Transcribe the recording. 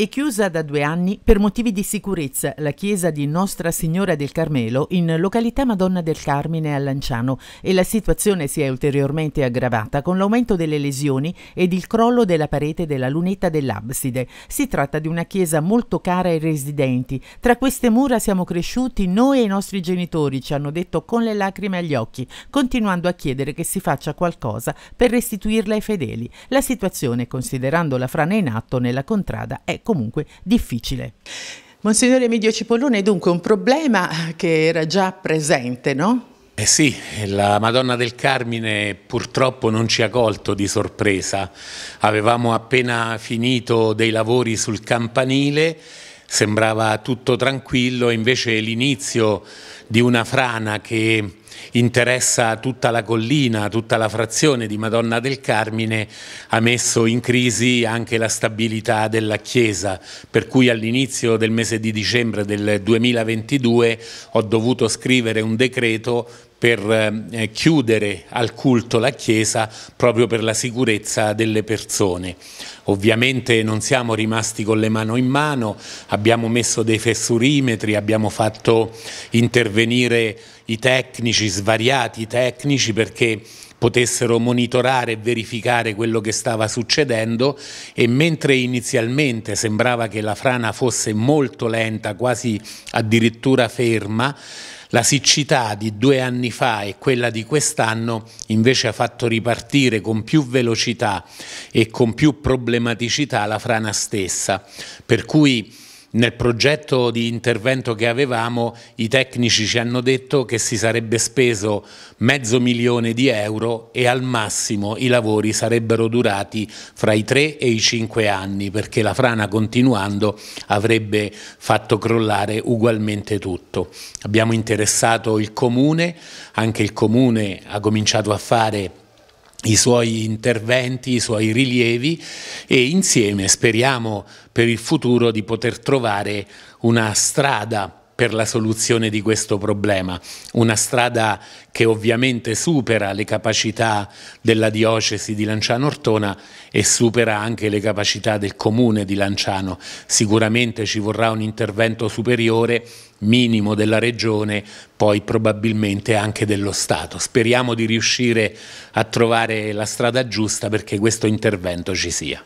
È chiusa da due anni per motivi di sicurezza la chiesa di Nostra Signora del Carmelo in località Madonna del Carmine a Lanciano e la situazione si è ulteriormente aggravata con l'aumento delle lesioni ed il crollo della parete della lunetta dell'abside. Si tratta di una chiesa molto cara ai residenti. Tra queste mura siamo cresciuti noi e i nostri genitori, ci hanno detto con le lacrime agli occhi, continuando a chiedere che si faccia qualcosa per restituirla ai fedeli. La situazione, considerando la frana in atto nella contrada, è comunque difficile. Monsignore Emidio Cipollone dunque un problema che era già presente, no? Eh sì, la Madonna del Carmine purtroppo non ci ha colto di sorpresa. Avevamo appena finito dei lavori sul campanile sembrava tutto tranquillo, invece l'inizio di una frana che interessa tutta la collina, tutta la frazione di Madonna del Carmine, ha messo in crisi anche la stabilità della Chiesa, per cui all'inizio del mese di dicembre del 2022 ho dovuto scrivere un decreto per eh, chiudere al culto la Chiesa proprio per la sicurezza delle persone. Ovviamente non siamo rimasti con le mani in mano, abbiamo messo dei fessurimetri, abbiamo fatto intervenire i tecnici, svariati tecnici perché potessero monitorare e verificare quello che stava succedendo e mentre inizialmente sembrava che la frana fosse molto lenta, quasi addirittura ferma, la siccità di due anni fa e quella di quest'anno invece ha fatto ripartire con più velocità e con più problematicità la frana stessa, per cui nel progetto di intervento che avevamo i tecnici ci hanno detto che si sarebbe speso mezzo milione di euro e al massimo i lavori sarebbero durati fra i 3 e i 5 anni perché la frana continuando avrebbe fatto crollare ugualmente tutto. Abbiamo interessato il comune, anche il comune ha cominciato a fare i suoi interventi, i suoi rilievi e insieme speriamo per il futuro di poter trovare una strada per la soluzione di questo problema, una strada che ovviamente supera le capacità della diocesi di Lanciano Ortona e supera anche le capacità del comune di Lanciano. Sicuramente ci vorrà un intervento superiore minimo della regione, poi probabilmente anche dello Stato. Speriamo di riuscire a trovare la strada giusta perché questo intervento ci sia.